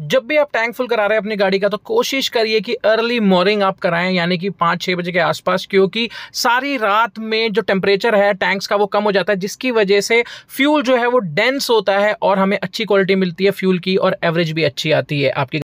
जब भी आप टैंक फुल करा रहे हैं अपनी गाड़ी का तो कोशिश करिए कि अर्ली मॉर्निंग आप कराएं यानी कि पाँच छः बजे के आसपास क्योंकि सारी रात में जो टेम्परेचर है टैंक्स का वो कम हो जाता है जिसकी वजह से फ्यूल जो है वो डेंस होता है और हमें अच्छी क्वालिटी मिलती है फ्यूल की और एवरेज भी अच्छी आती है आपकी